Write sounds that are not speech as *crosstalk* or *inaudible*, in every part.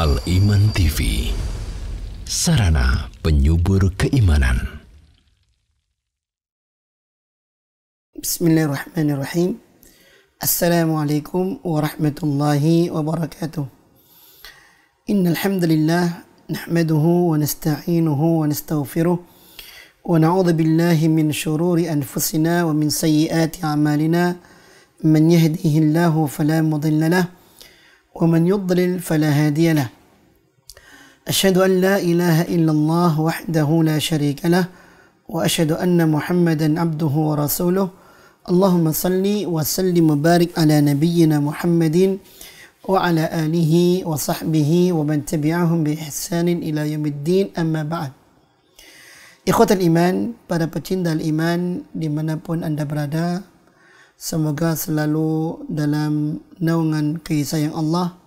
Al Iman TV Sarana penyubur keimanan بسم الله الرحمن الرحيم السلام عليكم ورحمة الله وبركاته إن الحمد لله نحمده ونستعينه ونستغفره ونعوذ بالله من شرور أنفسنا ومن سيئات أعمالنا من يهده الله فلا مضل له ومن يضلل فلا هادي له أشهد أن لا إله إلا الله وحده لا شريك له وأشهد أن محمدا عبده ورسوله اللهم صل وسلم وبارك على نبينا محمد وعلى آله وصحبه ومن تبعهم بإحسان إلى يوم الدين أما بعد Ikhwatul الايمان para pecinta الايمان dimanapun Anda berada, semoga selalu dalam naungan kasih sayang Allah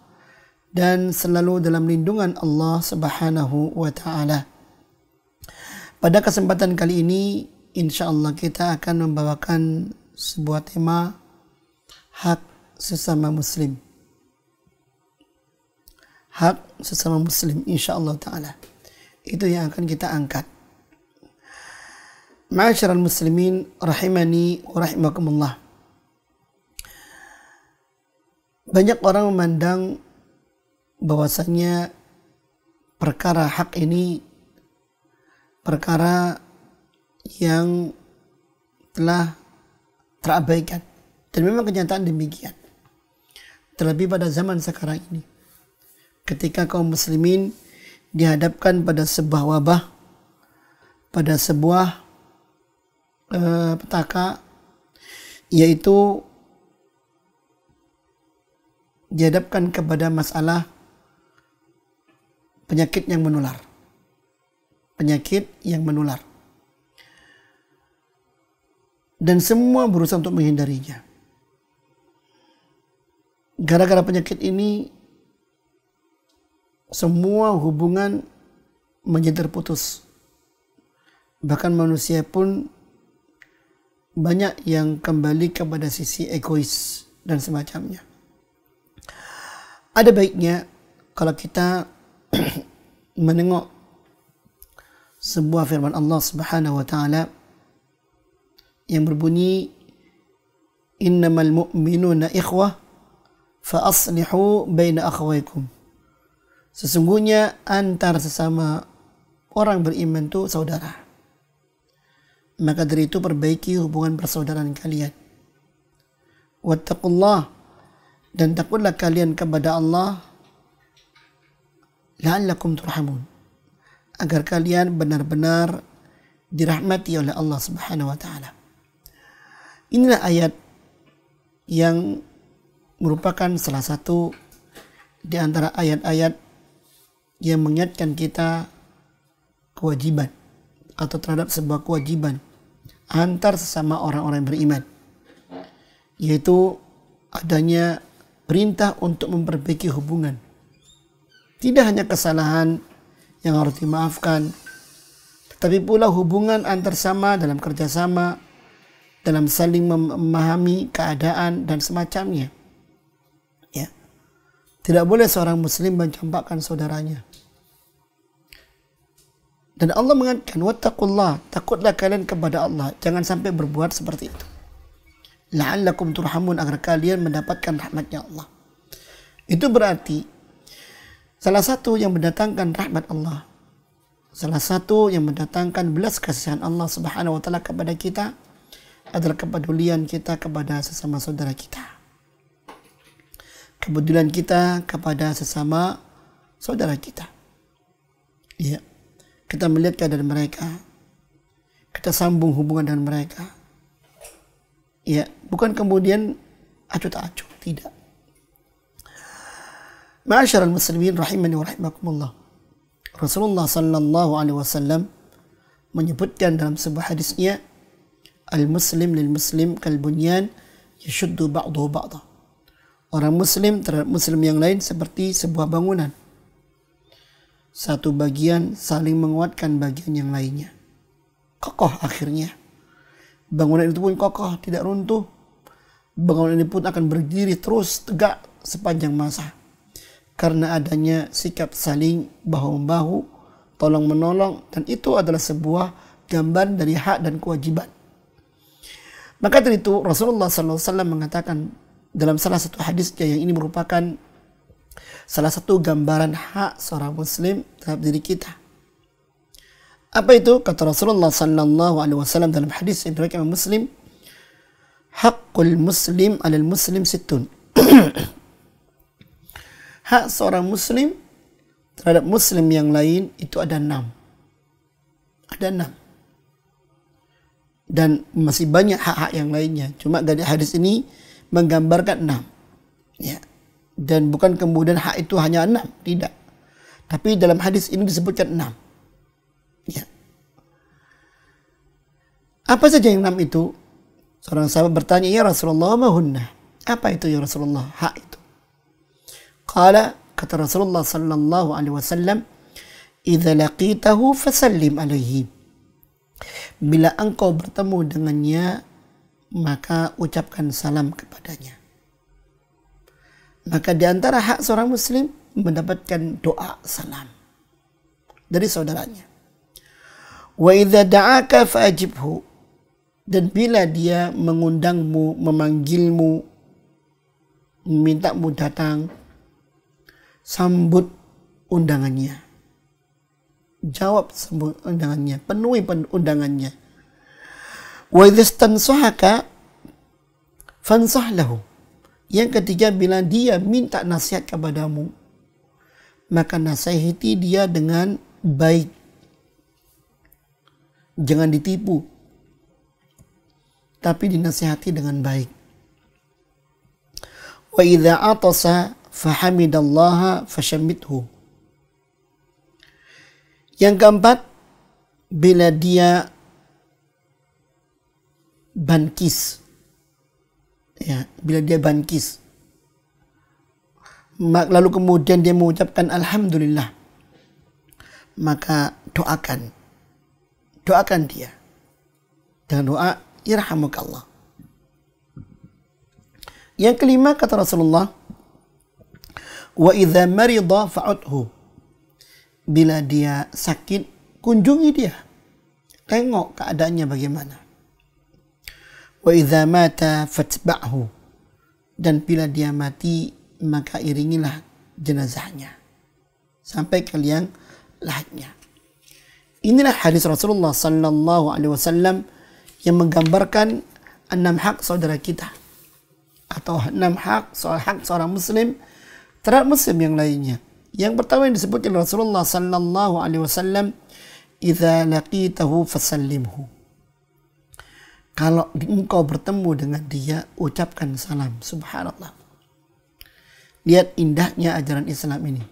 dan selalu dalam lindungan Allah Subhanahu wa taala. Pada kesempatan kali ini insya Allah kita akan membawakan sebuah tema hak sesama muslim. Hak sesama muslim insya Allah taala. Itu yang akan kita angkat. Ma'asyiral muslimin rahimani wa rahimakumullah. banyak orang memandang bahwasannya perkara hak ini perkara yang telah terabaikan dan memang kenyataan demikian terlebih pada zaman sekarang ini ketika kaum muslimin dihadapkan pada sebuah wabah pada sebuah uh, petaka yaitu dihadapkan kepada masalah penyakit yang menular. Penyakit yang menular. Dan semua berusaha untuk menghindarinya. Gara-gara penyakit ini, semua hubungan menjadi terputus. Bahkan manusia pun banyak yang kembali kepada sisi egois dan semacamnya ada baiknya kalau kita *clears throat* menengok sebuah firman Allah Subhanahu wa taala yang berbunyi innamal mu'minuna ikhwah fa aslihu baina akhawaykum sesungguhnya antar sesama orang beriman itu saudara maka dari itu perbaiki hubungan persaudaraan kalian wattaqullah dan takutlah kalian kepada Allah la'allakum turhamun agar kalian benar-benar dirahmati oleh Allah Subhanahu wa taala. Inilah ayat yang merupakan salah satu di antara ayat-ayat yang mengingatkan kita kewajiban atau terhadap sebuah kewajiban antar sesama orang-orang beriman yaitu adanya perintah untuk memperbaiki hubungan. Tidak hanya kesalahan yang harus dimaafkan, tetapi pula hubungan antar sama dalam kerjasama, dalam saling memahami keadaan dan semacamnya. Ya. Tidak boleh seorang muslim mencampakkan saudaranya. Dan Allah mengatakan, takutlah kalian kepada Allah, jangan sampai berbuat seperti itu." la'allakum turhamun agar kalian mendapatkan rahmatnya Allah. Itu berarti salah satu yang mendatangkan rahmat Allah, salah satu yang mendatangkan belas kasihan Allah Subhanahu wa taala kepada kita adalah kepedulian kita kepada sesama saudara kita. Kepedulian kita kepada sesama saudara kita. Ya. Kita melihat keadaan mereka. Kita sambung hubungan dengan mereka Ya, bukan kemudian acuh tak acuh, tidak. Ma'asyiral muslimin rahimani wa rahimakumullah. Rasulullah sallallahu alaihi wasallam menyebutkan dalam sebuah hadisnya al-muslim lil muslim kal bunyan yashuddu ba'dahu ba'dahu orang muslim terhadap muslim yang lain seperti sebuah bangunan. Satu bagian saling menguatkan bagian yang lainnya. Kokoh akhirnya. Bangunan itu pun kokoh, tidak runtuh. Bangunan ini pun akan berdiri terus tegak sepanjang masa. Karena adanya sikap saling bahu-membahu, tolong-menolong, dan itu adalah sebuah gambar dari hak dan kewajiban. Maka dari itu Rasulullah SAW mengatakan dalam salah satu hadisnya yang ini merupakan salah satu gambaran hak seorang muslim terhadap diri kita. Apa itu? Kata Rasulullah sallallahu alaihi wasallam dalam hadis yang diriwayatkan Muslim, "Haqqul muslim 'alal muslim sittun." *clears throat* Hak seorang muslim terhadap muslim yang lain itu ada enam. Ada enam. Dan masih banyak hak-hak yang lainnya. Cuma dari hadis ini menggambarkan enam. Ya. Dan bukan kemudian hak itu hanya enam. Tidak. Tapi dalam hadis ini disebutkan enam. Ya. Apa saja yang enam itu? Seorang sahabat bertanya, Ya Rasulullah mahunna. Apa itu ya Rasulullah? Hak itu. Kala, kata Rasulullah sallallahu alaihi wasallam, Iza laqitahu fasallim alaihi. Bila engkau bertemu dengannya, maka ucapkan salam kepadanya. Maka di antara hak seorang muslim mendapatkan doa salam dari saudaranya. Wa idza da'aka fa'jibhu Dan bila dia mengundangmu, memanggilmu, memintamu datang, sambut undangannya. Jawab sambut undangannya, penuhi undangannya. Wa idza fansah Yang ketiga, bila dia minta nasihat kepadamu, maka nasihati dia dengan baik Jangan ditipu. Tapi dinasihati dengan baik. Wa idza atasa fahamidallaha fashamithu Yang keempat, bila dia bankis, ya, bila dia bankis, lalu kemudian dia mengucapkan Alhamdulillah, maka doakan doakan dia. Dengan doa, irhamukallah. Yang kelima kata Rasulullah, wa idza marida fa'udhu. Bila dia sakit, kunjungi dia. Tengok keadaannya bagaimana. Wa idza mata fatba'hu. Dan bila dia mati, maka iringilah jenazahnya sampai kalian lahatnya Inilah hadis Rasulullah sallallahu alaihi wasallam yang menggambarkan enam hak saudara kita atau enam hak soal hak seorang muslim terhadap muslim yang lainnya. Yang pertama yang disebut oleh Rasulullah sallallahu alaihi wasallam, "Idza laqitahu fasallimhu." Kalau engkau bertemu dengan dia, ucapkan salam. Subhanallah. Lihat indahnya ajaran Islam ini.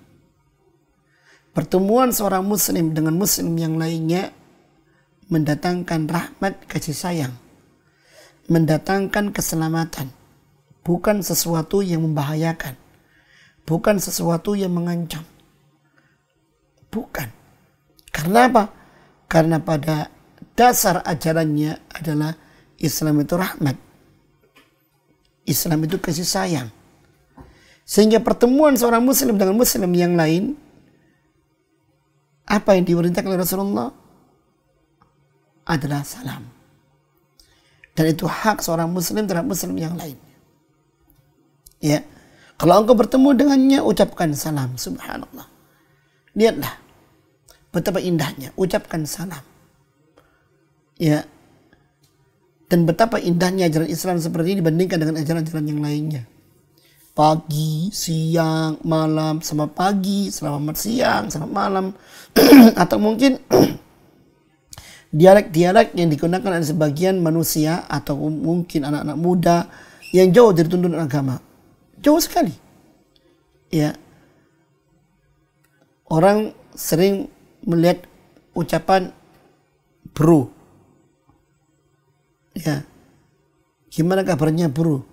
Pertemuan seorang muslim dengan muslim yang lainnya mendatangkan rahmat kasih sayang, mendatangkan keselamatan, bukan sesuatu yang membahayakan, bukan sesuatu yang mengancam. Bukan. Karena apa? Karena pada dasar ajarannya adalah Islam itu rahmat. Islam itu kasih sayang. Sehingga pertemuan seorang muslim dengan muslim yang lain apa yang diperintahkan oleh Rasulullah adalah salam. Dan itu hak seorang muslim terhadap muslim yang lain. Ya. Kalau engkau bertemu dengannya, ucapkan salam. Subhanallah. Lihatlah. Betapa indahnya. Ucapkan salam. Ya. Dan betapa indahnya ajaran Islam seperti ini dibandingkan dengan ajaran-ajaran yang lainnya pagi, siang, malam, sama pagi, selamat siang, selamat malam, *clears throat* atau mungkin *clears throat* dialek-dialek yang digunakan oleh sebagian manusia atau mungkin anak-anak muda yang jauh dari tuntunan agama. Jauh sekali. Ya. Orang sering melihat ucapan bro. Ya. Gimana kabarnya bro?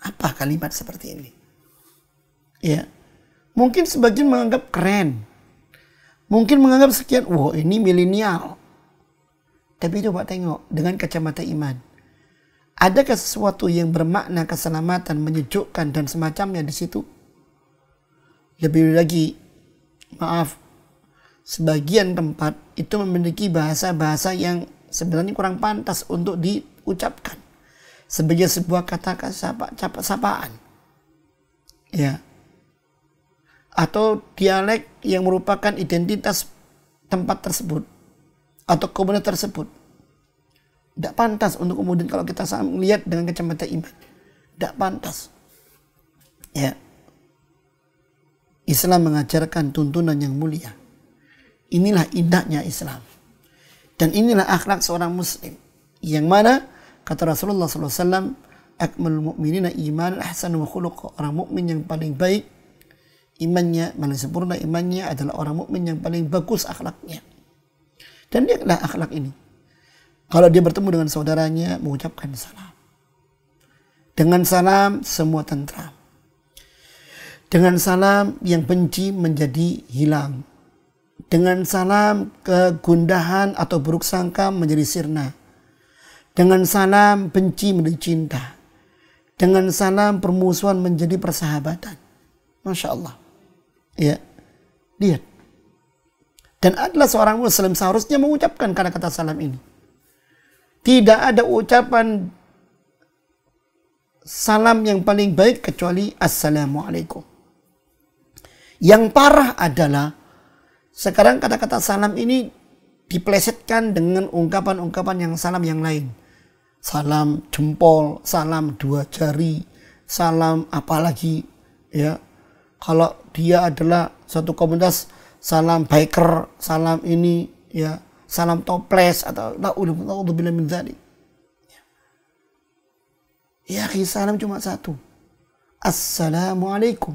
Apa kalimat seperti ini? Ya. Mungkin sebagian menganggap keren. Mungkin menganggap sekian, wow ini milenial. Tapi coba tengok dengan kacamata iman. ada sesuatu yang bermakna keselamatan, menyejukkan dan semacamnya di situ? Lebih lagi, maaf, sebagian tempat itu memiliki bahasa-bahasa yang sebenarnya kurang pantas untuk diucapkan sebagai sebuah kata sapa, sapaan. Ya. Atau dialek yang merupakan identitas tempat tersebut atau komunitas tersebut. Tidak pantas untuk kemudian kalau kita melihat dengan kacamata iman. Tidak pantas. Ya. Islam mengajarkan tuntunan yang mulia. Inilah indahnya Islam. Dan inilah akhlak seorang muslim. Yang mana Kata Rasulullah SAW, Akmal mu'minina iman ahsan wa Orang mukmin yang paling baik imannya, paling sempurna imannya adalah orang mukmin yang paling bagus akhlaknya. Dan dia adalah akhlak ini. Kalau dia bertemu dengan saudaranya, mengucapkan salam. Dengan salam, semua tentera. Dengan salam, yang benci menjadi hilang. Dengan salam, kegundahan atau buruk sangka menjadi sirna. Dengan salam benci menjadi cinta. Dengan salam permusuhan menjadi persahabatan. Masya Allah. Ya. Lihat. Dan adalah seorang muslim seharusnya mengucapkan kata-kata salam ini. Tidak ada ucapan salam yang paling baik kecuali Assalamualaikum. Yang parah adalah sekarang kata-kata salam ini diplesetkan dengan ungkapan-ungkapan yang salam yang lain salam jempol, salam dua jari, salam apalagi ya. Kalau dia adalah satu komunitas salam biker, salam ini ya, salam toples atau naudzubillah min dzalik. Ya, ya salam cuma satu. Assalamualaikum.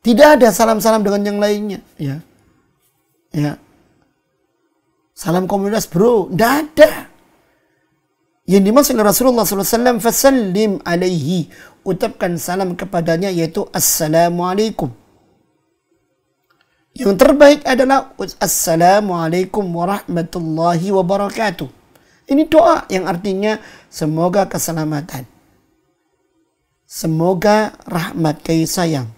Tidak ada salam-salam dengan yang lainnya, ya. Ya. Salam komunitas, Bro. Tidak ada yang dimaksud oleh Rasulullah SAW fasallim alaihi ucapkan salam kepadanya yaitu assalamualaikum yang terbaik adalah assalamualaikum warahmatullahi wabarakatuh ini doa yang artinya semoga keselamatan semoga rahmat kasih sayang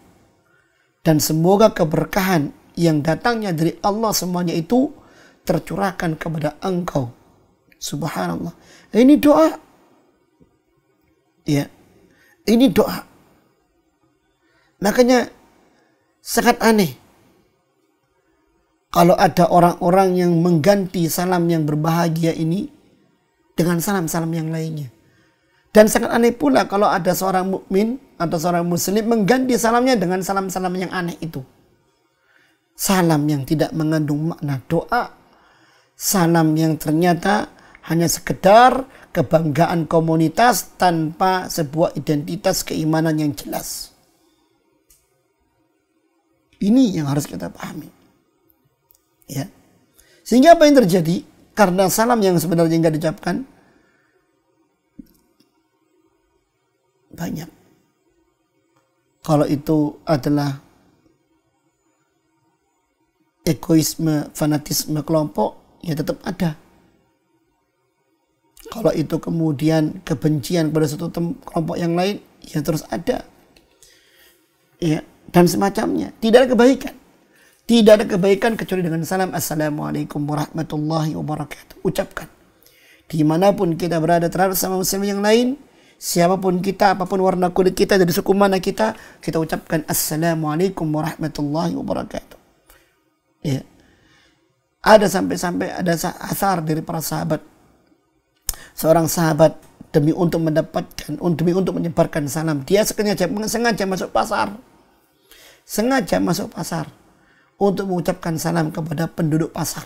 dan semoga keberkahan yang datangnya dari Allah semuanya itu tercurahkan kepada engkau Subhanallah. Ini doa. Ya. Ini doa. Makanya sangat aneh kalau ada orang-orang yang mengganti salam yang berbahagia ini dengan salam-salam yang lainnya. Dan sangat aneh pula kalau ada seorang mukmin atau seorang muslim mengganti salamnya dengan salam-salam yang aneh itu. Salam yang tidak mengandung makna doa. Salam yang ternyata hanya sekedar kebanggaan komunitas tanpa sebuah identitas keimanan yang jelas. Ini yang harus kita pahami. Ya. Sehingga apa yang terjadi? Karena salam yang sebenarnya nggak diucapkan banyak. Kalau itu adalah egoisme, fanatisme kelompok, ya tetap ada kalau itu kemudian kebencian pada satu kelompok yang lain, ya terus ada. Ya, dan semacamnya. Tidak ada kebaikan. Tidak ada kebaikan kecuali dengan salam Assalamualaikum warahmatullahi wabarakatuh. Ucapkan. Dimanapun kita berada terhadap sama muslim yang lain, siapapun kita, apapun warna kulit kita, dari suku mana kita, kita ucapkan Assalamualaikum warahmatullahi wabarakatuh. Ya. Ada sampai-sampai ada asar dari para sahabat seorang sahabat demi untuk mendapatkan demi untuk menyebarkan salam dia sengaja sengaja masuk pasar sengaja masuk pasar untuk mengucapkan salam kepada penduduk pasar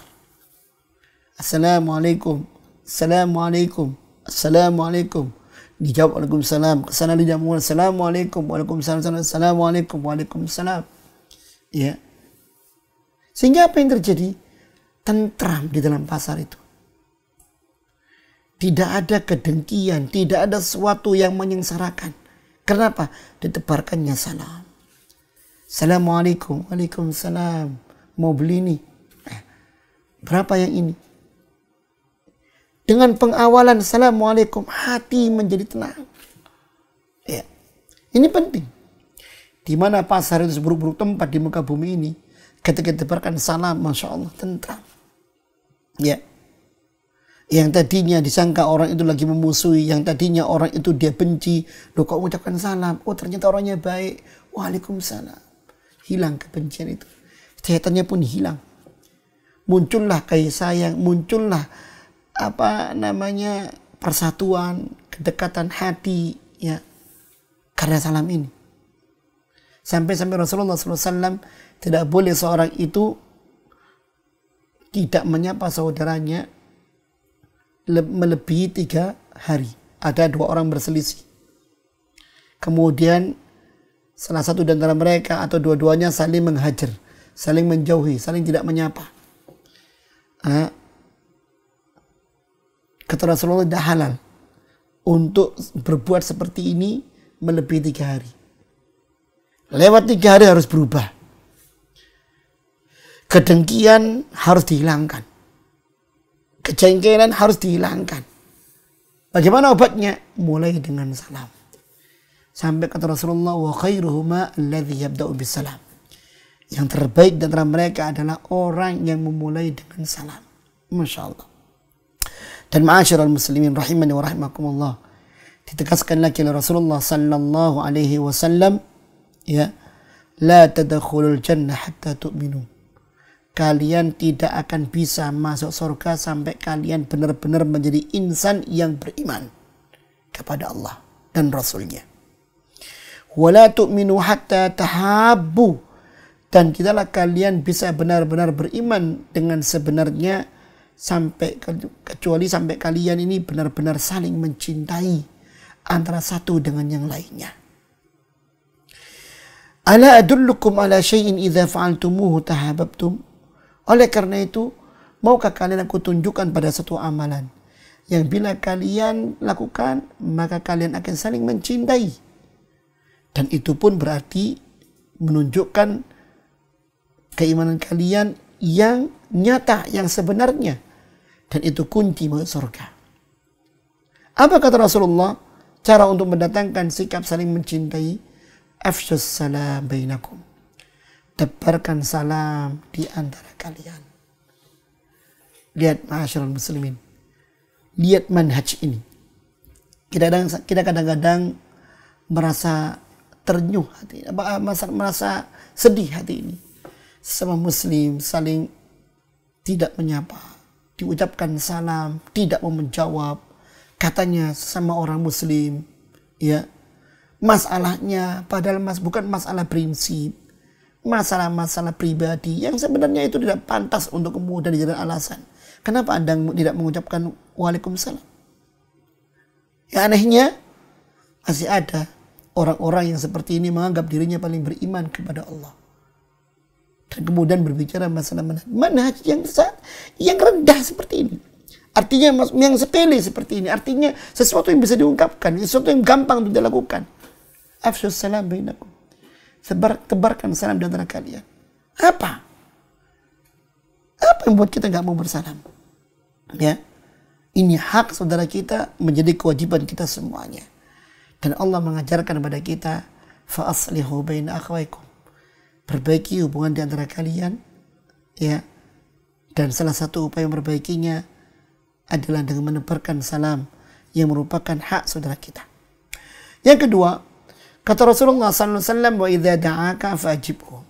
assalamualaikum assalamualaikum assalamualaikum dijawab waalaikumsalam kesana dijawab assalamualaikum waalaikumsalam assalamualaikum waalaikumsalam ya sehingga apa yang terjadi tentram di dalam pasar itu tidak ada kedengkian, tidak ada sesuatu yang menyengsarakan. Kenapa? Ditebarkannya salam. Assalamualaikum, waalaikumsalam. Mau beli ini Eh, berapa yang ini? Dengan pengawalan Assalamualaikum, hati menjadi tenang. Ya. Ini penting. Di mana pasar itu seburuk-buruk tempat di muka bumi ini, ketika ditebarkan salam, Masya Allah, tentram. Ya yang tadinya disangka orang itu lagi memusuhi, yang tadinya orang itu dia benci, lo kok mengucapkan salam, oh ternyata orangnya baik, waalaikumsalam. Hilang kebencian itu. Sehatannya pun hilang. Muncullah kayak sayang, muncullah apa namanya persatuan, kedekatan hati, ya karena salam ini. Sampai-sampai Rasulullah SAW tidak boleh seorang itu tidak menyapa saudaranya melebihi tiga hari. Ada dua orang berselisih. Kemudian salah satu di antara mereka atau dua-duanya saling menghajar, saling menjauhi, saling tidak menyapa. Nah, kata Rasulullah tidak halal untuk berbuat seperti ini melebihi tiga hari. Lewat tiga hari harus berubah. Kedengkian harus dihilangkan Kejengkelan harus dihilangkan. Bagaimana obatnya? Mulai dengan salam. Sampai kata Rasulullah, wa khairuhuma alladhi yabda'u bisalam. Yang terbaik antara mereka adalah orang yang memulai dengan salam. Masya Allah. Dan al muslimin rahimani wa rahimakumullah. Ditegaskan lagi oleh Rasulullah sallallahu alaihi wasallam ya la tadakhulul jannah hatta tu'minu kalian tidak akan bisa masuk surga sampai kalian benar-benar menjadi insan yang beriman kepada Allah dan Rasulnya. Wala tu'minu hatta tahabu Dan tidaklah kalian bisa benar-benar beriman dengan sebenarnya sampai kecuali sampai kalian ini benar-benar saling mencintai antara satu dengan yang lainnya. Ala adullukum ala syai'in idza fa'altumuhu tahabbtum oleh karena itu, maukah kalian aku tunjukkan pada satu amalan yang bila kalian lakukan maka kalian akan saling mencintai. Dan itu pun berarti menunjukkan keimanan kalian yang nyata, yang sebenarnya. Dan itu kunci masuk surga. Apa kata Rasulullah? Cara untuk mendatangkan sikap saling mencintai. Afshus salam bainakum. Tebarkan salam di antara kalian. Lihat masyarakat muslimin. Lihat manhaj ini. Kita kadang-kadang merasa ternyuh hati merasa, merasa sedih hati ini. Sama muslim saling tidak menyapa, diucapkan salam, tidak mau menjawab. Katanya sama orang muslim, ya masalahnya padahal mas bukan masalah prinsip masalah-masalah pribadi yang sebenarnya itu tidak pantas untuk kemudian dijadikan alasan. Kenapa Anda tidak mengucapkan waalaikumsalam? Ya anehnya masih ada orang-orang yang seperti ini menganggap dirinya paling beriman kepada Allah. Dan kemudian berbicara masalah manhaj. mana yang besar yang rendah seperti ini. Artinya yang sepele seperti ini. Artinya sesuatu yang bisa diungkapkan. Sesuatu yang gampang untuk dilakukan. Afsyus salam bainakum Sebar, tebarkan salam di antara kalian. Apa? Apa yang membuat kita nggak mau bersalam? Ya, ini hak saudara kita menjadi kewajiban kita semuanya. Dan Allah mengajarkan kepada kita, fa'aslihu bain akhwaikum. Perbaiki hubungan di antara kalian, ya. Dan salah satu upaya memperbaikinya adalah dengan menebarkan salam yang merupakan hak saudara kita. Yang kedua, Kata Rasulullah SAW, wa idza da'aka fajibhu.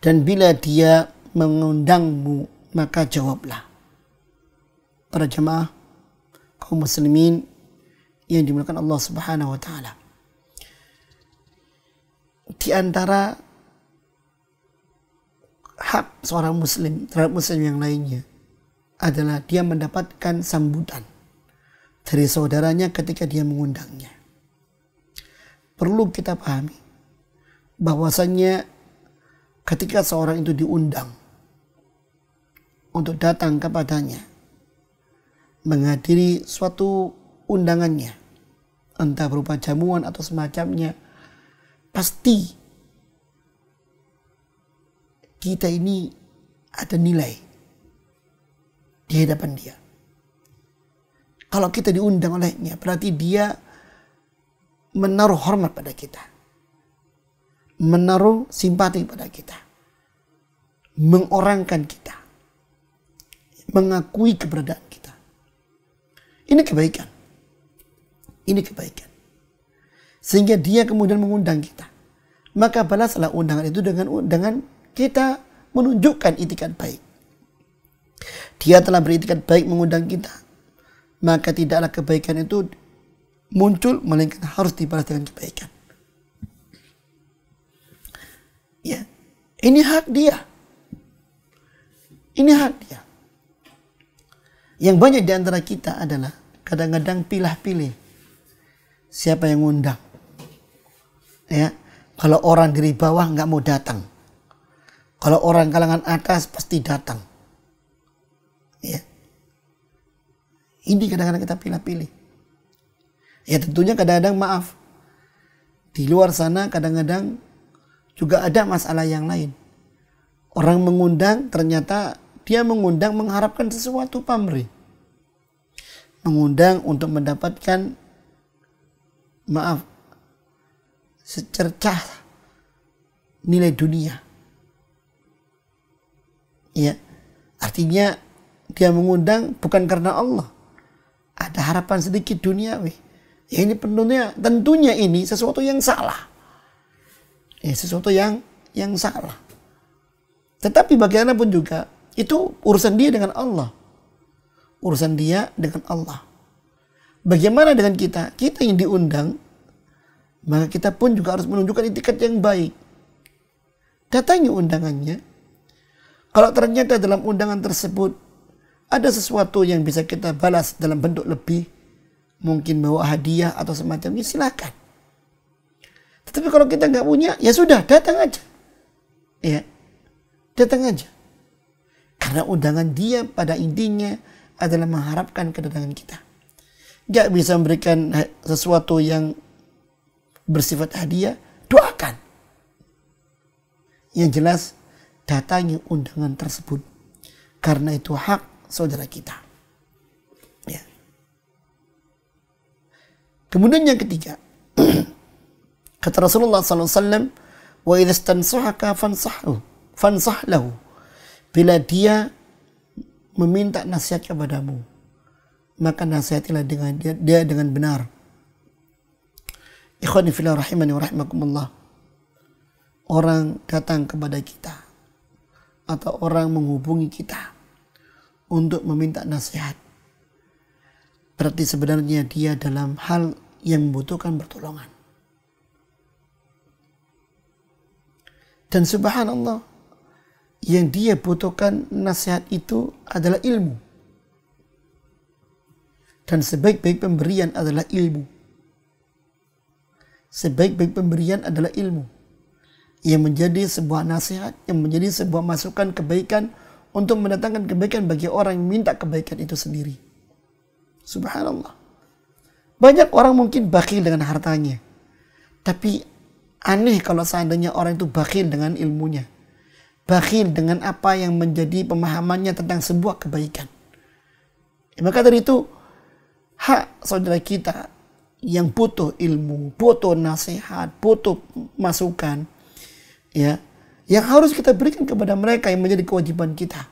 Dan bila dia mengundangmu, maka jawablah. Para jemaah, kaum muslimin yang dimulakan Allah Subhanahu wa taala. Di antara hak seorang muslim terhadap muslim yang lainnya adalah dia mendapatkan sambutan dari saudaranya ketika dia mengundangnya perlu kita pahami bahwasannya ketika seorang itu diundang untuk datang kepadanya menghadiri suatu undangannya entah berupa jamuan atau semacamnya pasti kita ini ada nilai di hadapan dia kalau kita diundang olehnya berarti dia menaruh hormat pada kita. Menaruh simpati pada kita. Mengorangkan kita. Mengakui keberadaan kita. Ini kebaikan. Ini kebaikan. Sehingga dia kemudian mengundang kita. Maka balaslah undangan itu dengan dengan kita menunjukkan itikat baik. Dia telah beritikat baik mengundang kita. Maka tidaklah kebaikan itu muncul melainkan harus dibalas dengan kebaikan. Ya, ini hak dia. Ini hak dia. Yang banyak di antara kita adalah kadang-kadang pilih pilih siapa yang undang Ya, kalau orang dari bawah nggak mau datang. Kalau orang kalangan atas pasti datang. Ya. Ini kadang-kadang kita pilih-pilih Ya tentunya kadang-kadang maaf. Di luar sana kadang-kadang juga ada masalah yang lain. Orang mengundang ternyata dia mengundang mengharapkan sesuatu pamrih. Mengundang untuk mendapatkan maaf secercah nilai dunia. Ya. Artinya dia mengundang bukan karena Allah. Ada harapan sedikit dunia, weh Ya ini tentunya tentunya ini sesuatu yang salah. Ya, sesuatu yang yang salah. Tetapi bagaimanapun juga itu urusan dia dengan Allah. Urusan dia dengan Allah. Bagaimana dengan kita? Kita yang diundang, maka kita pun juga harus menunjukkan etiket yang baik. datangnya undangannya. Kalau ternyata dalam undangan tersebut ada sesuatu yang bisa kita balas dalam bentuk lebih, mungkin bawa hadiah atau semacamnya silakan. Tetapi kalau kita nggak punya, ya sudah datang aja. Ya, datang aja. Karena undangan dia pada intinya adalah mengharapkan kedatangan kita. Gak bisa memberikan sesuatu yang bersifat hadiah, doakan. Yang jelas, datangi undangan tersebut. Karena itu hak saudara kita. Kemudian yang ketiga, *clears throat* kata Rasulullah SAW, wa idhastansuhaka fansahlu, fansahlahu. Bila dia meminta nasihat kepadamu, maka nasihatilah dengan dia, dia dengan benar. Ikhwani fillah rahimani wa rahimakumullah. Orang datang kepada kita atau orang menghubungi kita untuk meminta nasihat. Berarti sebenarnya dia dalam hal yang membutuhkan pertolongan. Dan subhanallah, yang dia butuhkan nasihat itu adalah ilmu. Dan sebaik-baik pemberian adalah ilmu. Sebaik-baik pemberian adalah ilmu. Yang menjadi sebuah nasihat, yang menjadi sebuah masukan kebaikan untuk mendatangkan kebaikan bagi orang yang minta kebaikan itu sendiri. Subhanallah. Banyak orang mungkin bakil dengan hartanya. Tapi aneh kalau seandainya orang itu bakil dengan ilmunya. Bakil dengan apa yang menjadi pemahamannya tentang sebuah kebaikan. Ya, maka dari itu, hak saudara kita yang butuh ilmu, butuh nasihat, butuh masukan, ya, yang harus kita berikan kepada mereka yang menjadi kewajiban kita.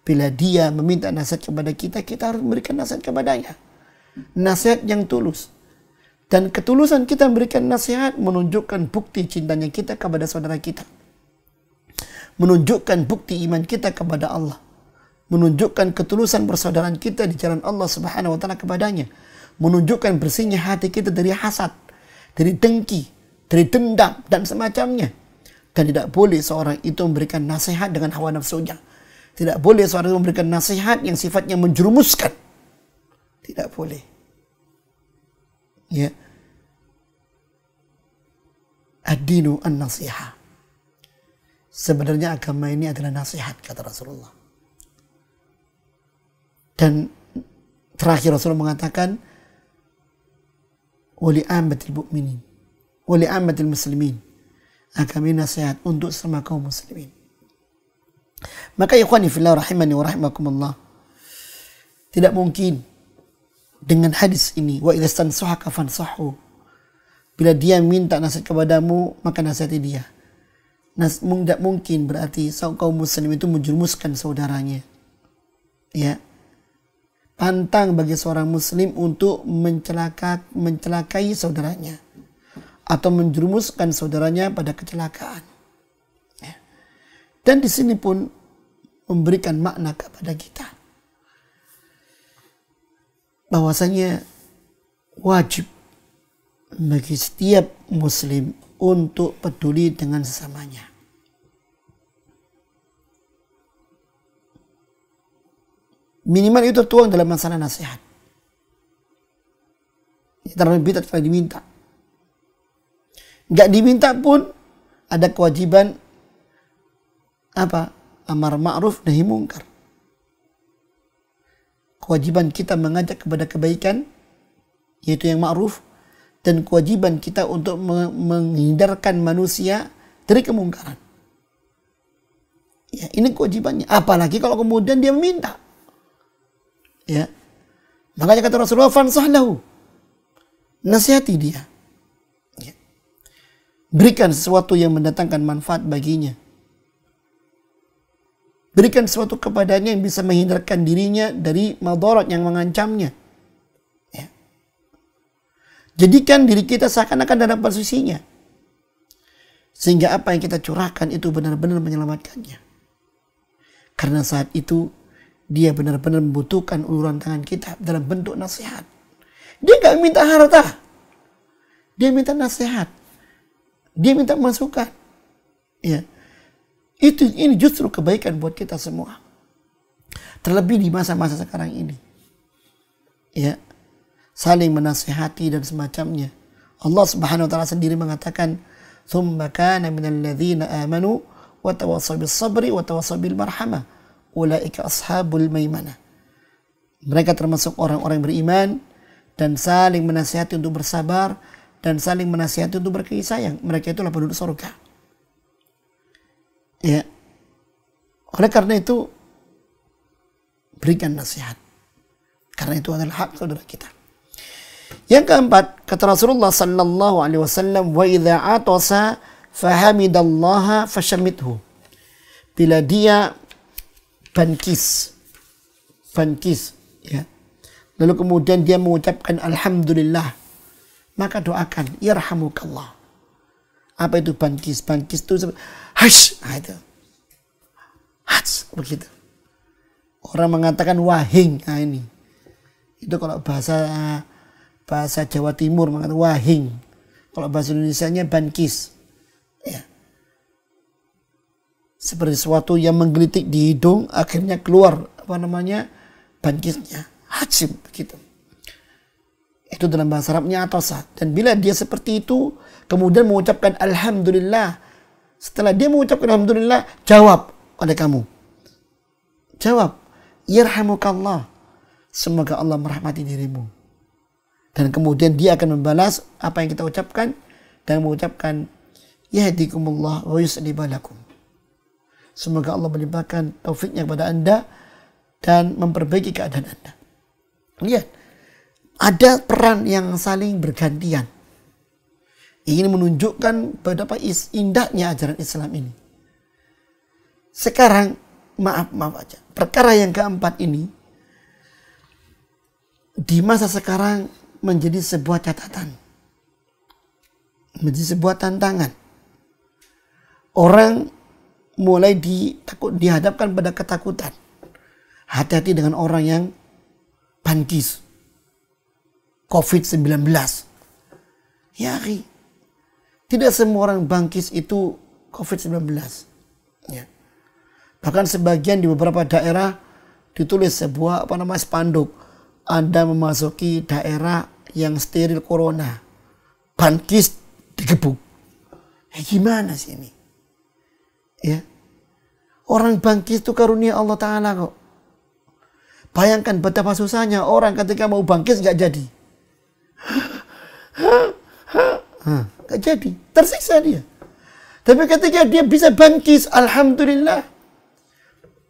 Bila dia meminta nasihat kepada kita, kita harus memberikan nasihat kepadanya nasihat yang tulus. Dan ketulusan kita memberikan nasihat menunjukkan bukti cintanya kita kepada saudara kita. Menunjukkan bukti iman kita kepada Allah. Menunjukkan ketulusan persaudaraan kita di jalan Allah Subhanahu wa taala kepadanya. Menunjukkan bersihnya hati kita dari hasad, dari dengki, dari dendam dan semacamnya. Dan tidak boleh seorang itu memberikan nasihat dengan hawa nafsunya. Tidak boleh seorang itu memberikan nasihat yang sifatnya menjerumuskan tidak boleh. Ya. ad an-nasiha. Sebenarnya agama ini adalah nasihat kata Rasulullah. Dan terakhir Rasulullah mengatakan wali amatil mukminin wali amatil muslimin agama ini nasihat untuk semua kaum muslimin. Maka ikhwani fillah rahimani wa rahimakumullah. Tidak mungkin dengan hadis ini wa idzastansuhaka bila dia minta nasihat kepadamu maka nasihati dia Nas, tidak mungkin berarti kaum muslim itu menjerumuskan saudaranya ya pantang bagi seorang muslim untuk mencelaka, mencelakai saudaranya atau menjerumuskan saudaranya pada kecelakaan ya. dan di sini pun memberikan makna kepada kita bahwasanya wajib bagi setiap muslim untuk peduli dengan sesamanya. Minimal itu tertuang dalam masalah nasihat. Terlebih tidak diminta. Gak diminta pun ada kewajiban apa? Amar ma'ruf nahi mungkar kewajiban kita mengajak kepada kebaikan yaitu yang ma'ruf dan kewajiban kita untuk menghindarkan manusia dari kemungkaran. Ya, ini kewajibannya. Apalagi kalau kemudian dia meminta. Ya. Makanya kata Rasulullah, "Fansahlahu." Nasihati dia. Ya. Berikan sesuatu yang mendatangkan manfaat baginya Berikan sesuatu kepadanya yang bisa menghindarkan dirinya dari madorot yang mengancamnya. Ya. Jadikan diri kita seakan-akan dalam posisinya. Sehingga apa yang kita curahkan itu benar-benar menyelamatkannya. Karena saat itu dia benar-benar membutuhkan uluran tangan kita dalam bentuk nasihat. Dia gak minta harta. Dia minta nasihat. Dia minta masukan. Ya. Itu ini justru kebaikan buat kita semua. Terlebih di masa-masa sekarang ini. Ya. Saling menasehati dan semacamnya. Allah Subhanahu wa taala sendiri mengatakan, "Tsumma kana minal ladzina amanu wa tawassaw bis sabri wa tawassaw bil marhamah. Ulaika ashabul maimanah." Mereka termasuk orang-orang beriman dan saling menasihati untuk bersabar dan saling menasihati untuk berkasih sayang. Mereka itulah penduduk surga. Ya. Oleh karena itu berikan nasihat. Karena itu adalah hak saudara kita. Yang keempat, kata Rasulullah sallallahu alaihi wasallam, "Wa idza atasa fahamidallaha fashamithu." Bila dia bangkis bangkis ya. Lalu kemudian dia mengucapkan alhamdulillah, maka doakan, yarhamukallah. Apa itu bangkis? Bangkis itu hash, nah, itu. Hash, begitu. Orang mengatakan wahing, nah ini. Itu kalau bahasa bahasa Jawa Timur mengatakan wahing. Kalau bahasa Indonesia-nya bangkis. Ya. Seperti sesuatu yang menggelitik di hidung akhirnya keluar apa namanya? bangkisnya. Hajim begitu. Itu dalam bahasa Arabnya atasah Dan bila dia seperti itu, kemudian mengucapkan Alhamdulillah. Setelah dia mengucapkan Alhamdulillah, jawab oleh kamu. Jawab. Yarhamukallah. Semoga Allah merahmati dirimu. Dan kemudian dia akan membalas apa yang kita ucapkan dan mengucapkan Yahdikumullah wa yusli Semoga Allah melimpahkan taufiknya kepada anda dan memperbaiki keadaan anda. Lihat, ada peran yang saling bergantian. Ini menunjukkan betapa indahnya ajaran Islam ini. Sekarang, maaf, maaf aja. Perkara yang keempat ini, di masa sekarang menjadi sebuah catatan. Menjadi sebuah tantangan. Orang mulai ditakut, dihadapkan pada ketakutan. Hati-hati dengan orang yang pantis COVID-19. Ya, ri. tidak semua orang bangkis itu COVID-19. Ya. Bahkan sebagian di beberapa daerah ditulis sebuah apa namanya spanduk, Anda memasuki daerah yang steril corona. Bangkis digebuk. Ya, gimana sih ini? Ya. Orang bangkis itu karunia Allah Ta'ala kok. Bayangkan betapa susahnya orang ketika mau bangkit nggak jadi. Hmm, Gak jadi. Tersiksa dia. Tapi ketika dia bisa bangkit, alhamdulillah,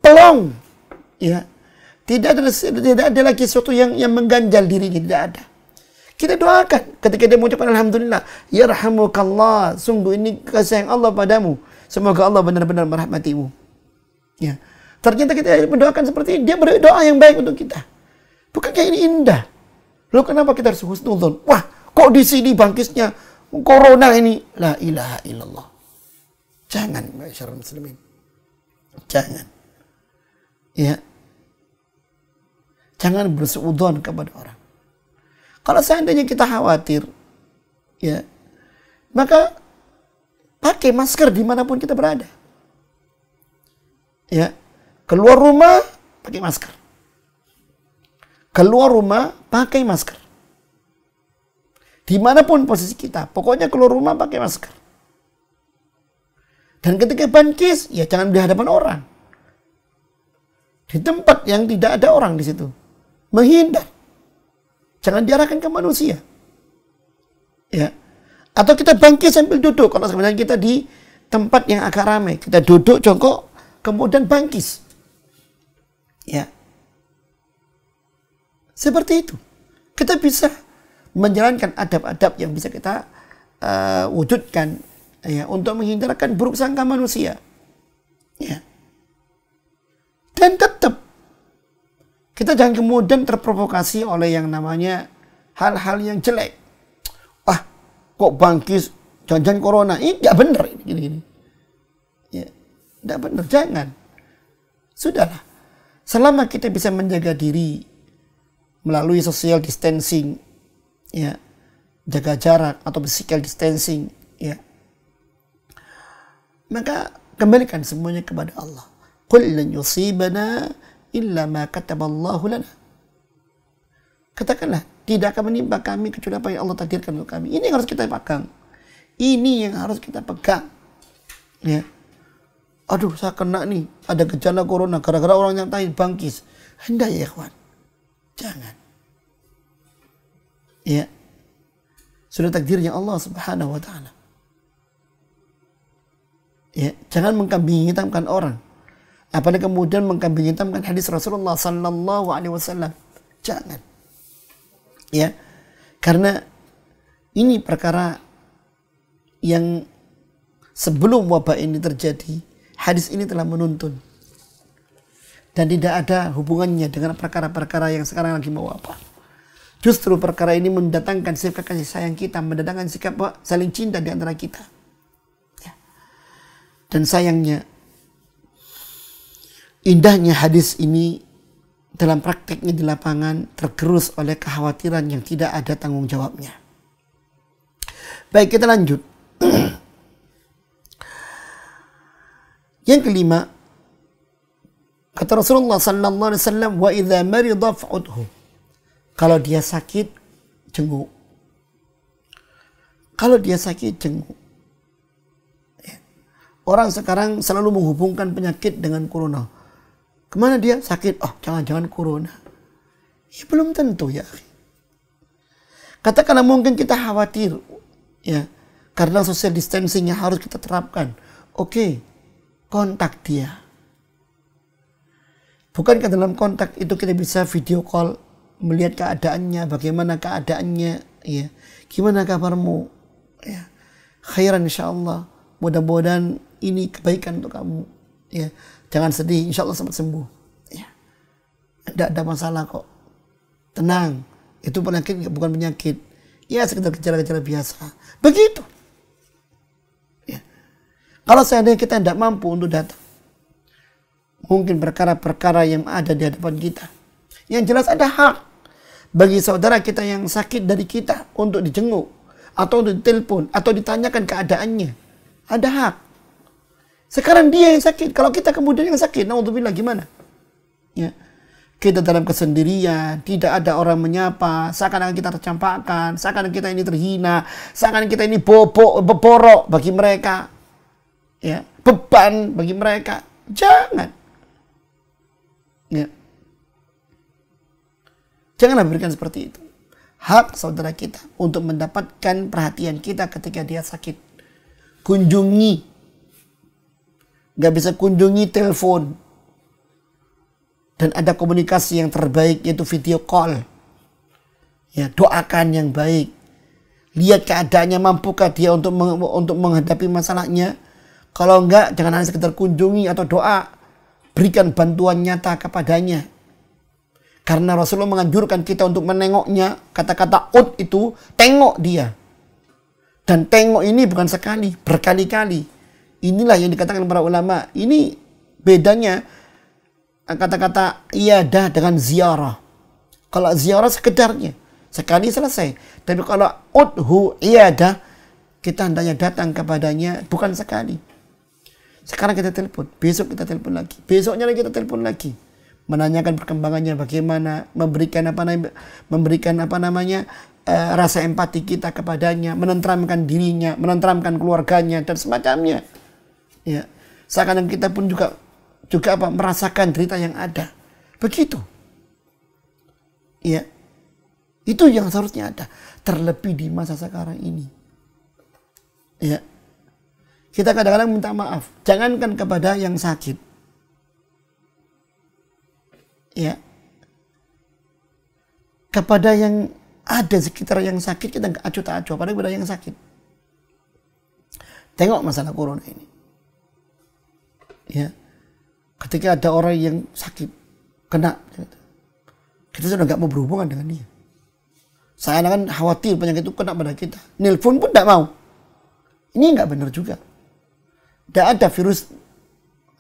pelong, ya, tidak ada tidak ada lagi sesuatu yang yang mengganjal diri tidak ada. Kita doakan ketika dia mengucapkan alhamdulillah, ya rahmukallah, sungguh ini kasih yang Allah padamu. Semoga Allah benar-benar merahmatimu. Ya. Ternyata kita mendoakan seperti ini, dia berdoa yang baik untuk kita. Bukankah ini indah? Lalu kenapa kita harus husnudon? Wah, kok di sini bangkisnya corona ini? La ilaha illallah. Jangan, masyarakat muslimin. Jangan. Ya. Jangan berseudon kepada orang. Kalau seandainya kita khawatir, ya, maka pakai masker dimanapun kita berada. Ya, keluar rumah pakai masker keluar rumah pakai masker. Dimanapun posisi kita, pokoknya keluar rumah pakai masker. Dan ketika bangkis, ya jangan di hadapan orang. Di tempat yang tidak ada orang di situ. Menghindar. Jangan diarahkan ke manusia. Ya. Atau kita bangkit sambil duduk. Kalau sebenarnya kita di tempat yang agak ramai. Kita duduk, jongkok, kemudian bangkis. Ya. Seperti itu. Kita bisa menjalankan adab-adab yang bisa kita uh, wujudkan ya untuk menghindarkan buruk sangka manusia. Ya. Dan tetap kita jangan kemudian terprovokasi oleh yang namanya hal-hal yang jelek. Wah, kok bangkis janjian corona? Ini nggak benar ini gini Ya, nggak benar. Jangan. Sudahlah. Selama kita bisa menjaga diri melalui social distancing ya jaga jarak atau physical distancing ya maka kembalikan semuanya kepada Allah qul lan yusibana illa ma kataballahu lana katakanlah tidak akan menimpa kami kecuali apa yang Allah takdirkan untuk kami ini yang harus kita pegang ini yang harus kita pegang ya aduh saya kena nih ada gejala corona gara-gara orang yang tadi bangkis hendak ya kawan Jangan. Ya. Sudah takdirnya Allah Subhanahu wa taala. Ya, jangan mengkambing hitamkan orang. Apalagi kemudian mengkambing hitamkan hadis Rasulullah sallallahu alaihi wasallam. Jangan. Ya. Karena ini perkara yang sebelum wabah ini terjadi, hadis ini telah menuntun dan tidak ada hubungannya dengan perkara-perkara yang sekarang lagi mau apa. Justru perkara ini mendatangkan sikap kasih sayang kita, mendatangkan sikap saling cinta di antara kita. Ya. Dan sayangnya, indahnya hadis ini dalam prakteknya di lapangan tergerus oleh kekhawatiran yang tidak ada tanggung jawabnya. Baik, kita lanjut. *clears throat* Yang kelima, Kata Rasulullah sallallahu alaihi wasallam, "Wa idza marida fa'udhu." Kalau dia sakit, jenguk. Kalau dia sakit, jenguk. Ya. Orang sekarang selalu menghubungkan penyakit dengan corona. Kemana dia sakit? Oh, jangan-jangan corona. Ya belum tentu ya. Katakanlah mungkin kita khawatir ya karena social distancingnya harus kita terapkan. Oke, kontak dia Bukankah dalam kontak itu kita bisa video call melihat keadaannya, bagaimana keadaannya, ya. Gimana kabarmu? Ya. Khairan Allah Mudah-mudahan ini kebaikan untuk kamu, ya. Jangan sedih, insya Allah sempat sembuh. Ya. Tidak ada masalah kok. Tenang. Itu penyakit bukan penyakit. Ya sekedar gejala-gejala biasa. Begitu. Ya. Kalau seandainya kita tidak mampu untuk datang mungkin perkara-perkara yang ada di hadapan kita. Yang jelas ada hak bagi saudara kita yang sakit dari kita untuk dijenguk atau untuk ditelepon atau ditanyakan keadaannya. Ada hak. Sekarang dia yang sakit. Kalau kita kemudian yang sakit, naudzubillah gimana? Ya. Kita dalam kesendirian, tidak ada orang menyapa, seakan-akan kita tercampakkan, seakan kita ini terhina, seakan kita ini bobok, beborok bagi mereka. Ya, beban bagi mereka. Jangan. Janganlah berikan seperti itu. Hak saudara kita untuk mendapatkan perhatian kita ketika dia sakit. Kunjungi. Gak bisa kunjungi telepon. Dan ada komunikasi yang terbaik yaitu video call. Ya, doakan yang baik. Lihat keadaannya mampukah dia untuk meng untuk menghadapi masalahnya. Kalau enggak, jangan hanya sekedar kunjungi atau doa. Berikan bantuan nyata kepadanya karena Rasulullah menganjurkan kita untuk menengoknya. Kata-kata ut itu tengok dia. Dan tengok ini bukan sekali, berkali-kali. Inilah yang dikatakan para ulama. Ini bedanya eh, kata-kata iadah dengan ziarah. Kalau ziarah sekedarnya, sekali selesai. Tapi kalau Hu iadah, kita hendaknya datang kepadanya bukan sekali. Sekarang kita telepon, besok kita telepon lagi, besoknya lagi kita telepon lagi menanyakan perkembangannya bagaimana, memberikan apa namanya, memberikan apa namanya e, rasa empati kita kepadanya, menenteramkan dirinya, menenteramkan keluarganya dan semacamnya. Ya, seakan kita pun juga juga apa merasakan cerita yang ada. Begitu. Ya. Itu yang seharusnya ada terlebih di masa sekarang ini. Ya. Kita kadang-kadang minta maaf, jangankan kepada yang sakit ya kepada yang ada sekitar yang sakit kita nggak acuh tak acuh pada kepada yang sakit tengok masalah corona ini ya ketika ada orang yang sakit kena gitu. kita sudah nggak mau berhubungan dengan dia saya kan khawatir penyakit itu kena pada kita nelfon pun tidak mau ini nggak benar juga tidak ada virus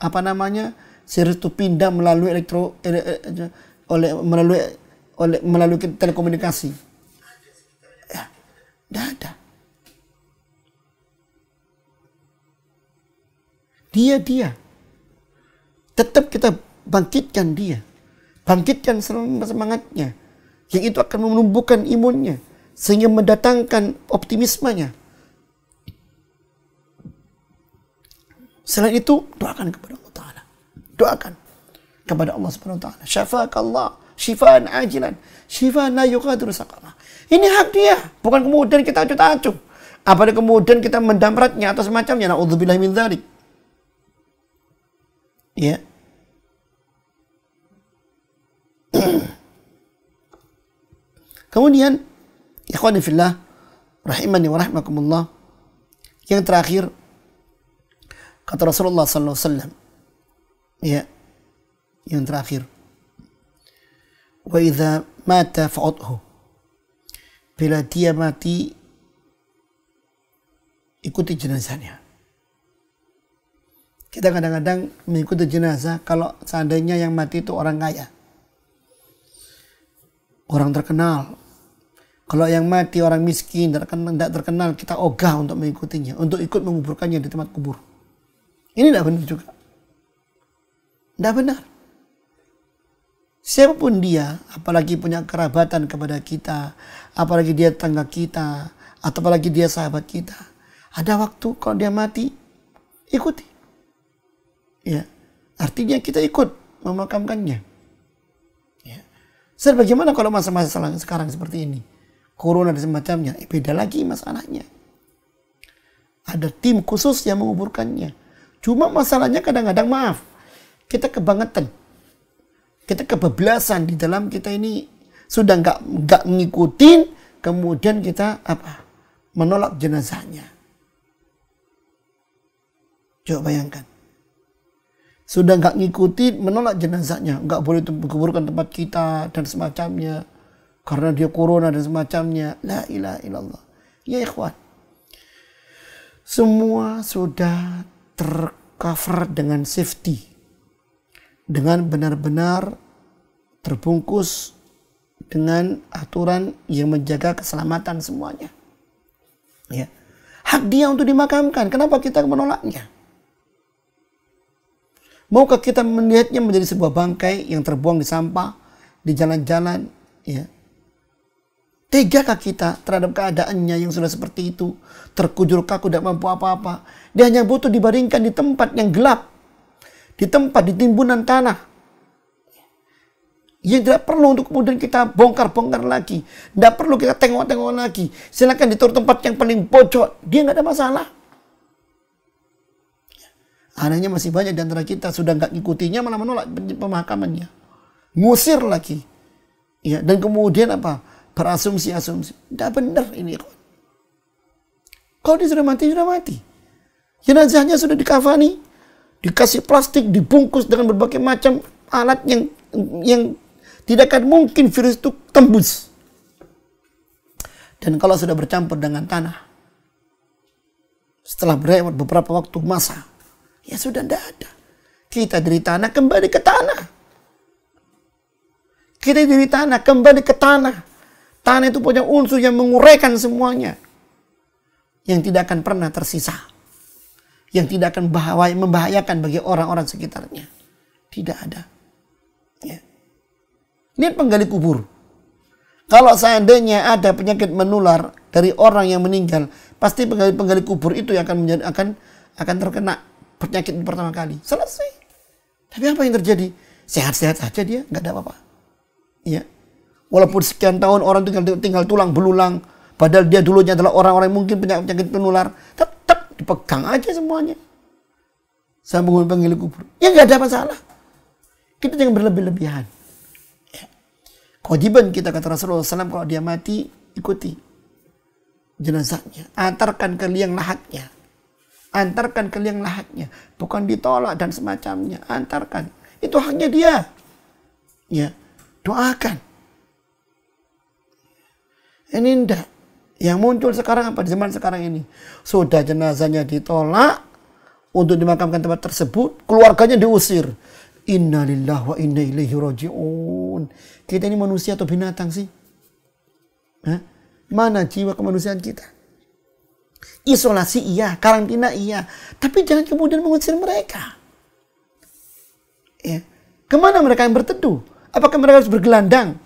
apa namanya Series itu pindah melalui elektro ele, ele, eh, eh, oleh melalui oleh melalui telekomunikasi. Ya, tidak ada. Dia dia. Tetap kita bangkitkan dia. Bangkitkan semangatnya. Yang itu akan menumbuhkan imunnya. Sehingga mendatangkan optimismenya. Selain itu, doakan kepada Allah Ta'ala. Doakan kepada Allah Subhanahu wa taala. Allah, syifaan ajilan, syifaan la yuqadiru saqama. Ini hak dia, bukan kemudian kita acu-acu Apalagi kemudian kita mendamratnya atau semacamnya. Na'udzubillah min dzalik. Ya. *clears throat* Kemudian, ikhwan fillah, rahimani wa rahmakumullah. Yang terakhir, kata Rasulullah sallallahu alaihi wasallam, Ya. Yang terakhir. Wa mata fa'udhu. Bila dia mati ikuti jenazahnya. Kita kadang-kadang mengikuti jenazah kalau seandainya yang mati itu orang kaya. Orang terkenal. Kalau yang mati orang miskin, tidak terkenal, kita ogah untuk mengikutinya. Untuk ikut menguburkannya di tempat kubur. Ini tidak benar juga. Tidak benar. Siapapun dia, apalagi punya kerabatan kepada kita, apalagi dia tangga kita, atau apalagi dia sahabat kita, ada waktu kalau dia mati, ikuti. Ya, artinya kita ikut memakamkannya. Ya. Ser, bagaimana kalau masa-masa sekarang seperti ini? Corona dan semacamnya, eh, beda lagi masalahnya. Ada tim khusus yang menguburkannya. Cuma masalahnya kadang-kadang maaf, kita kebangetan. Kita kebablasan di dalam kita ini sudah nggak nggak ngikutin kemudian kita apa menolak jenazahnya. Coba bayangkan. Sudah nggak ngikutin menolak jenazahnya, nggak boleh menguburkan tempat kita dan semacamnya karena dia corona dan semacamnya. La ilaha illallah. Ya ikhwan. Semua sudah tercover dengan safety dengan benar-benar terbungkus dengan aturan yang menjaga keselamatan semuanya. Ya. Hak dia untuk dimakamkan, kenapa kita menolaknya? Maukah kita melihatnya menjadi sebuah bangkai yang terbuang di sampah, di jalan-jalan, ya? Tegakah kita terhadap keadaannya yang sudah seperti itu, terkujur kaku tidak mampu apa-apa. Dia hanya butuh dibaringkan di tempat yang gelap, di tempat, di timbunan tanah. Yang tidak perlu untuk kemudian kita bongkar-bongkar lagi. Tidak perlu kita tengok-tengok lagi. Silakan ditaruh tempat yang paling pojok. Dia nggak ada masalah. Anehnya masih banyak di antara kita sudah nggak ngikutinya malah menolak pemakamannya. Ngusir lagi. Ya, dan kemudian apa? Berasumsi-asumsi. Tidak benar ini. Kalau dia sudah mati, sudah mati. Jenazahnya sudah dikafani dikasih plastik, dibungkus dengan berbagai macam alat yang yang tidak akan mungkin virus itu tembus. Dan kalau sudah bercampur dengan tanah, setelah berlewat beberapa waktu masa, ya sudah tidak ada. Kita dari tanah kembali ke tanah. Kita dari tanah kembali ke tanah. Tanah itu punya unsur yang menguraikan semuanya. Yang tidak akan pernah tersisa yang tidak akan bahaya, membahayakan bagi orang-orang sekitarnya. Tidak ada. Ya. Lihat penggali kubur. Kalau seandainya ada penyakit menular dari orang yang meninggal, pasti penggali-penggali kubur itu yang akan menjadi, akan akan terkena penyakit pertama kali. Selesai. Tapi apa yang terjadi? Sehat-sehat saja dia, nggak ada apa-apa. Ya. Walaupun sekian tahun orang tinggal tinggal tulang belulang, padahal dia dulunya adalah orang-orang yang mungkin penyakit menular tetap dipegang aja semuanya. Sambungan panggil kubur. Ya nggak ada masalah. Kita jangan berlebih-lebihan. Ya. Kewajiban kita kata Rasulullah SAW kalau dia mati ikuti jenazahnya. Antarkan ke liang lahatnya. Antarkan ke liang lahatnya. Bukan ditolak dan semacamnya. Antarkan. Itu haknya dia. Ya. Doakan. Ini enggak. Yang muncul sekarang apa di zaman sekarang ini? Sudah jenazahnya ditolak untuk dimakamkan tempat tersebut, keluarganya diusir. Innalillah wa inna ilaihi raji'un. Kita ini manusia atau binatang sih? Hah? Mana jiwa kemanusiaan kita? Isolasi iya, karantina iya. Tapi jangan kemudian mengusir mereka. Ya. Kemana mereka yang berteduh? Apakah mereka harus bergelandang?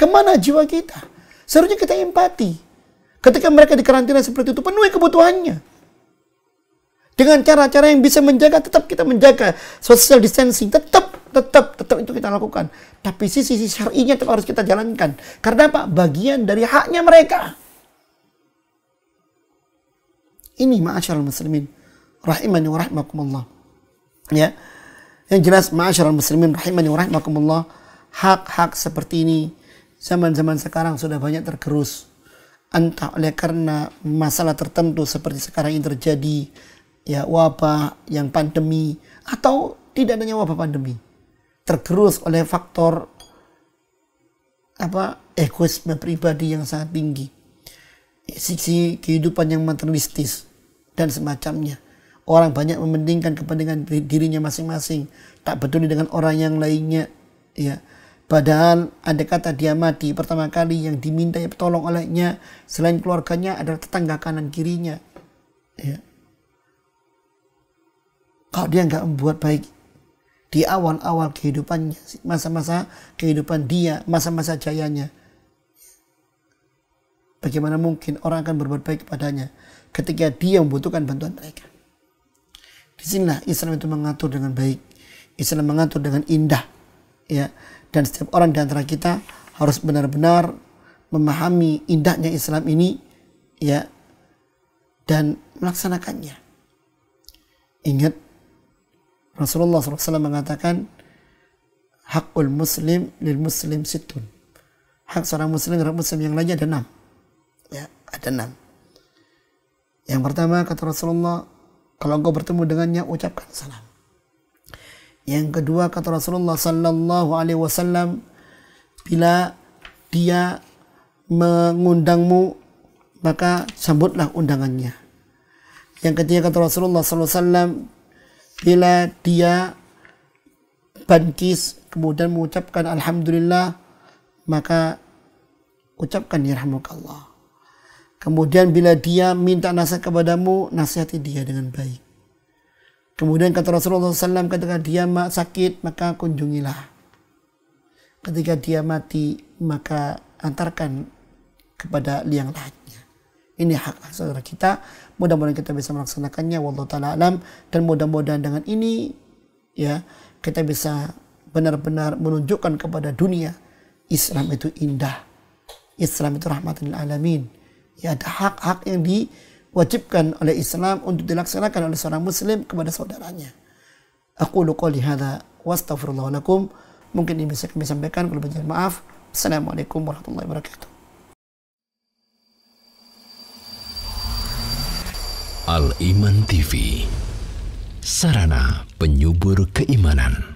Kemana jiwa kita? Seharusnya kita empati Ketika mereka dikarantina seperti itu, penuhi kebutuhannya. Dengan cara-cara yang bisa menjaga, tetap kita menjaga social distancing, tetap, tetap, tetap itu kita lakukan. Tapi sisi-sisi syar'inya tetap harus kita jalankan. Karena apa? Bagian dari haknya mereka. Ini ma'asyarul muslimin. Rahimani wa rahimakumullah. Ya. Yang jelas ma'asyarul muslimin rahimani wa rahimakumullah. Hak-hak seperti ini zaman-zaman sekarang sudah banyak tergerus entah oleh karena masalah tertentu seperti sekarang yang terjadi ya wabah yang pandemi atau tidak adanya wabah pandemi tergerus oleh faktor apa egoisme pribadi yang sangat tinggi sisi kehidupan yang materialistis dan semacamnya orang banyak mementingkan kepentingan dirinya masing-masing tak peduli dengan orang yang lainnya ya Padahal ada kata dia mati pertama kali yang diminta tolong olehnya selain keluarganya adalah tetangga kanan kirinya. Ya. Kalau dia nggak membuat baik di awal-awal kehidupannya, masa-masa kehidupan dia, masa-masa jayanya. Bagaimana mungkin orang akan berbuat baik kepadanya ketika dia membutuhkan bantuan mereka. Di Disinilah Islam itu mengatur dengan baik. Islam mengatur dengan indah. Ya, dan setiap orang di antara kita harus benar-benar memahami indahnya Islam ini ya dan melaksanakannya. Ingat Rasulullah SAW mengatakan hakul muslim lil muslim situn. Hak seorang muslim terhadap muslim yang lainnya ada enam. Ya, ada enam. Yang pertama kata Rasulullah, kalau engkau bertemu dengannya ucapkan salam. Yang kedua kata Rasulullah sallallahu alaihi wasallam bila dia mengundangmu maka sambutlah undangannya. Yang ketiga kata Rasulullah sallallahu alaihi wasallam bila dia bangkis kemudian mengucapkan alhamdulillah maka ucapkan yarhamukallah. Kemudian bila dia minta nasihat kepadamu, nasihati dia dengan baik. Kemudian kata Rasulullah SAW, ketika dia sakit, maka kunjungilah. Ketika dia mati, maka antarkan kepada liang lahatnya. Ini hak saudara kita. Mudah-mudahan kita bisa melaksanakannya. Wallahu ta'ala alam. Dan mudah-mudahan dengan ini, ya kita bisa benar-benar menunjukkan kepada dunia, Islam itu indah. Islam itu rahmatin alamin. Ya ada hak-hak yang di diwajibkan oleh Islam untuk dilaksanakan oleh seorang muslim kepada saudaranya. Aku qouli hadza wa astaghfirullah lakum. Mungkin ini bisa kami sampaikan kalau banyak maaf. Assalamualaikum warahmatullahi wabarakatuh. Al Iman TV Sarana penyubur keimanan